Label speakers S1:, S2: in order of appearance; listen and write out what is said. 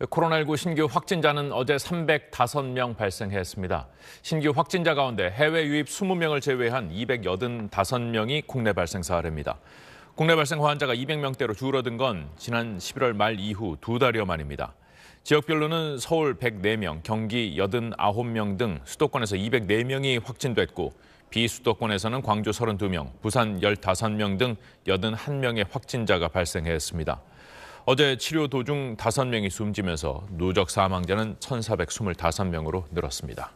S1: 코로나19 신규 확진자는 어제 305명 발생했습니다. 신규 확진자 가운데 해외 유입 20명을 제외한 285명이 국내 발생 사례입니다. 국내 발생 환자가 200명대로 줄어든 건 지난 11월 말 이후 두 달여 만입니다. 지역별로는 서울 104명, 경기 89명 등 수도권에서 204명이 확진됐고 비수도권에서는 광주 32명, 부산 15명 등 81명의 확진자가 발생했습니다. 어제 치료 도중 5명이 숨지면서 누적 사망자는 1,425명으로 늘었습니다.